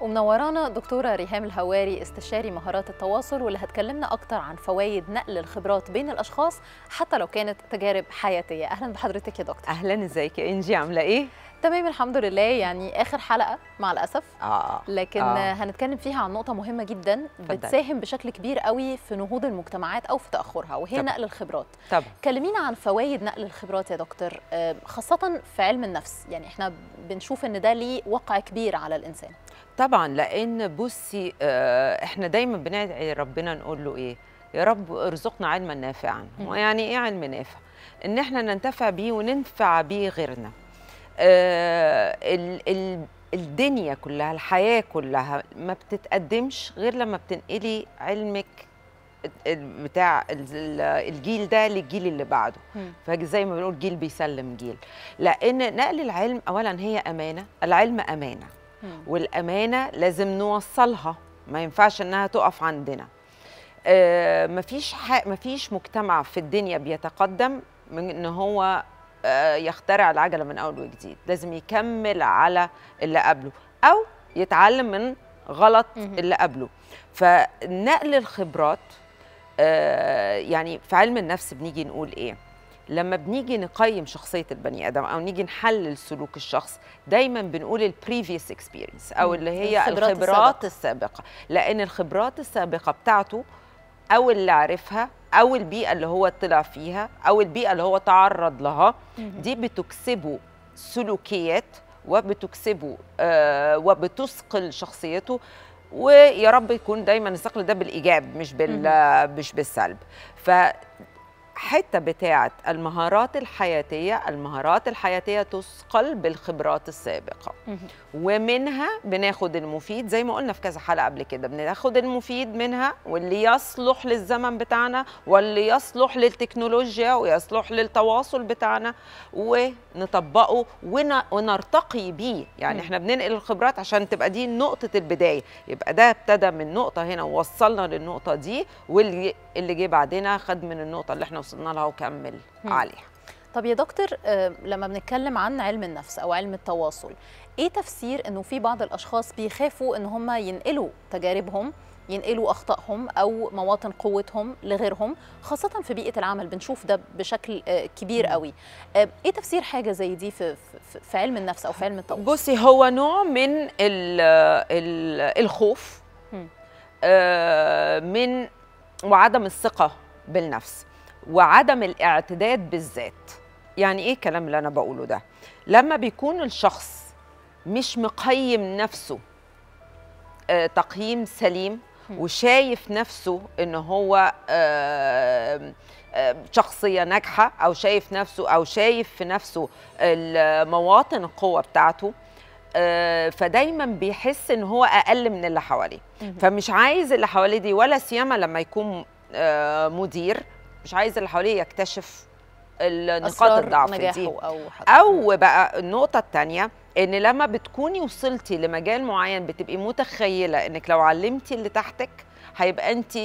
ومنورانا دكتورة ريهام الهواري استشاري مهارات التواصل واللي هتكلمنا أكتر عن فوائد نقل الخبرات بين الأشخاص حتى لو كانت تجارب حياتية أهلا بحضرتك يا دكتور أهلا ازيك يا إنجي عاملة إيه؟ تمام الحمد لله يعني اخر حلقه مع الاسف آه. لكن آه. هنتكلم فيها عن نقطه مهمه جدا بتساهم بشكل كبير قوي في نهوض المجتمعات او في تاخرها وهي طب. نقل الخبرات طب. كلمينا عن فوائد نقل الخبرات يا دكتور آه، خاصه في علم النفس يعني احنا بنشوف ان ده ليه وقع كبير على الانسان طبعا لان بصي آه، احنا دايما بندعي ربنا نقول له ايه يا رب ارزقنا علما نافعا ويعني ايه علم نافع ان احنا ننتفع بيه وننفع بيه غيرنا آه ال ال الدنيا كلها الحياة كلها ما بتتقدمش غير لما بتنقلي علمك بتاع الجيل ده للجيل اللي بعده فزي ما بنقول جيل بيسلم جيل لأن نقل العلم أولا هي أمانة العلم أمانة والامانه لازم نوصلها ما ينفعش انها تقف عندنا آه، مفيش حق مفيش مجتمع في الدنيا بيتقدم من ان هو آه، يخترع العجله من اول وجديد لازم يكمل على اللي قبله او يتعلم من غلط اللي قبله فنقل الخبرات آه، يعني في علم النفس بنيجي نقول ايه لما بنيجي نقيم شخصيه البني ادم او نيجي نحلل سلوك الشخص دايما بنقول البريفيوس اكسبيرينس او اللي هي الخبرات, الخبرات السابقة. السابقه لان الخبرات السابقه بتاعته او اللي عرفها او البيئه اللي هو طلع فيها او البيئه اللي هو تعرض لها دي بتكسبه سلوكيات وبتكسبه آه وبتثقل شخصيته ويا رب يكون دايما الثقل ده بالايجاب مش بال مش بالسلب ف حته بتاعه المهارات الحياتيه المهارات الحياتيه تثقل بالخبرات السابقه ومنها بناخد المفيد زي ما قلنا في كذا حلقه قبل كده بناخد المفيد منها واللي يصلح للزمن بتاعنا واللي يصلح للتكنولوجيا ويصلح للتواصل بتاعنا ونطبقه ونرتقي بيه يعني احنا بننقل الخبرات عشان تبقى دي نقطه البدايه يبقى ده ابتدى من نقطه هنا ووصلنا للنقطه دي واللي اللي جه بعدنا خد من النقطه اللي احنا وصلنا لها وكمل عليها طب يا دكتور آه، لما بنتكلم عن علم النفس او علم التواصل ايه تفسير انه في بعض الاشخاص بيخافوا ان هم ينقلوا تجاربهم ينقلوا اخطائهم او مواطن قوتهم لغيرهم خاصه في بيئه العمل بنشوف ده بشكل آه، كبير قوي آه، ايه تفسير حاجه زي دي في في علم النفس او في علم التواصل بصي هو نوع من الـ ال الخوف من وعدم الثقه بالنفس وعدم الاعتداد بالذات يعني ايه الكلام اللي انا بقوله ده لما بيكون الشخص مش مقيم نفسه آه، تقييم سليم وشايف نفسه ان هو آه، آه، شخصية ناجحة أو شايف نفسه أو شايف في نفسه مواطن القوة بتاعته فدايما بيحس ان هو اقل من اللي حواليه فمش عايز اللي حواليه دي ولا سيما لما يكون مدير مش عايز اللي حواليه يكتشف نقاط الضعف دي أو, او بقى النقطه الثانيه ان لما بتكوني وصلتي لمجال معين بتبقي متخيله انك لو علمتي اللي تحتك هيبقى انت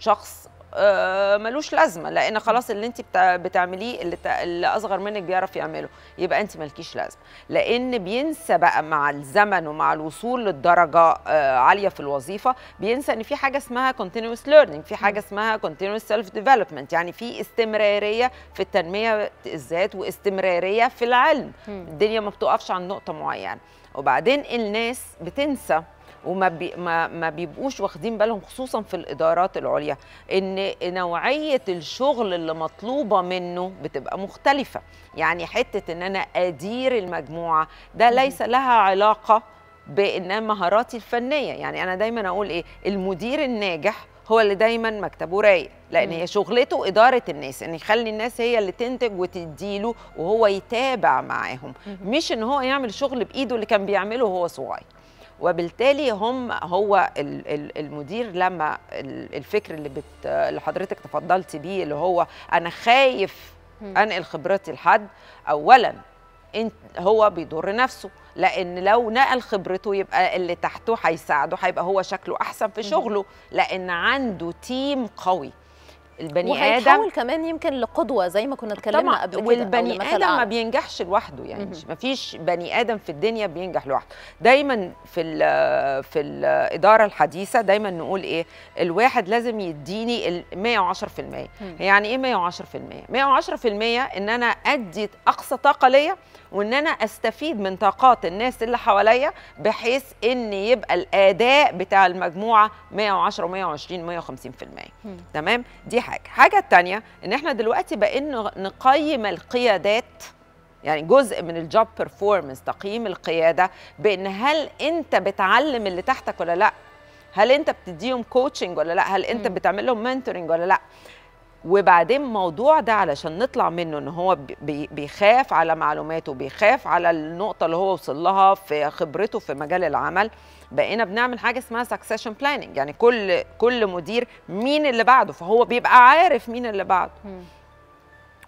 شخص آه، ملوش لازمه لان خلاص اللي انت بتعمليه اللي, اصغر منك بيعرف يعمله يبقى انت مالكيش لازمه لان بينسى بقى مع الزمن ومع الوصول للدرجه آه، عاليه في الوظيفه بينسى ان في حاجه اسمها continuous learning في حاجه اسمها continuous self development يعني في استمراريه في التنميه الذات واستمراريه في العلم الدنيا ما بتقفش عند نقطه معينه وبعدين الناس بتنسى وما بي ما, ما بيبقوش واخدين بالهم خصوصا في الادارات العليا ان نوعيه الشغل اللي مطلوبه منه بتبقى مختلفه يعني حته ان انا ادير المجموعه ده ليس لها علاقه بان مهاراتي الفنيه يعني انا دايما اقول ايه المدير الناجح هو اللي دايما مكتبه رايق لان هي شغلته اداره الناس ان يخلي الناس هي اللي تنتج وتديله وهو يتابع معاهم مش ان هو يعمل شغل بايده اللي كان بيعمله وهو صغير وبالتالي هم هو المدير لما الفكر اللي بت اللي حضرتك تفضلتي بيه اللي هو انا خايف انقل خبرتي لحد اولا انت هو بيضر نفسه لان لو نقل خبرته يبقى اللي تحته هيساعده هيبقى هو شكله احسن في شغله لان عنده تيم قوي البني وهيتحول ادم وهيتحول كمان يمكن لقدوه زي ما كنا اتكلمنا قبل كده والبني ادم ما بينجحش لوحده يعني ما فيش بني ادم في الدنيا بينجح لوحده دايما في الـ في الاداره الحديثه دايما نقول ايه الواحد لازم يديني ال 110% يعني ايه 110% 110% ان انا ادي اقصى طاقه ليا وان انا استفيد من طاقات الناس اللي حواليا بحيث ان يبقى الاداء بتاع المجموعه 110 و120 150% تمام دي حاجه حاجه الثانيه ان احنا دلوقتي بقينا نقيم القيادات يعني جزء من الجوب بيرفورمنس تقييم القياده بان هل انت بتعلم اللي تحتك ولا لا هل انت بتديهم كوتشنج ولا لا هل انت بتعمل لهم منتورنج ولا لا وبعدين الموضوع ده علشان نطلع منه ان هو بيخاف على معلوماته بيخاف على النقطه اللي هو وصل لها في خبرته في مجال العمل بقينا بنعمل حاجه اسمها سكسيشن بلاننج يعني كل كل مدير مين اللي بعده فهو بيبقى عارف مين اللي بعده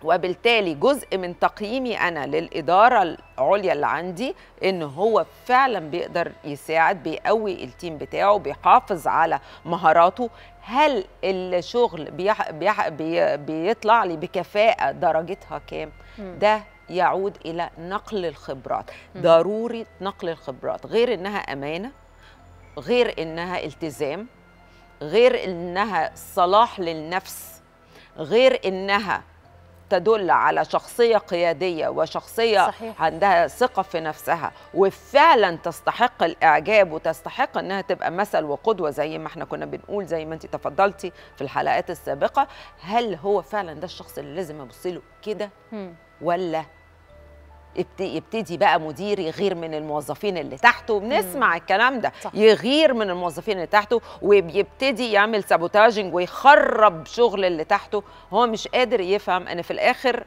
وبالتالي جزء من تقييمي انا للاداره العليا اللي عندي ان هو فعلا بيقدر يساعد بيقوي التيم بتاعه بيحافظ على مهاراته هل الشغل بيح بيح بي بيطلع لي بكفاءه درجتها كام ده يعود الى نقل الخبرات ضروري نقل الخبرات غير انها امانه غير انها التزام غير انها صلاح للنفس غير انها تدل على شخصيه قياديه وشخصيه صحيح. عندها ثقه في نفسها وفعلا تستحق الاعجاب وتستحق انها تبقى مثل وقدوه زي ما احنا كنا بنقول زي ما انت تفضلتي في الحلقات السابقه هل هو فعلا ده الشخص اللي لازم ابص له كده ولا يبتدي بقى مدير يغير من الموظفين اللي تحته بنسمع الكلام ده صح. يغير من الموظفين اللي تحته وبيبتدي يعمل سابوتاجنج ويخرب شغل اللي تحته هو مش قادر يفهم ان في الاخر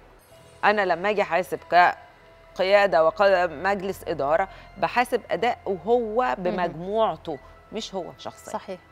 انا لما اجي احاسب قياده ومجلس اداره بحاسب اداء وهو بمجموعته مش هو شخصيا صحيح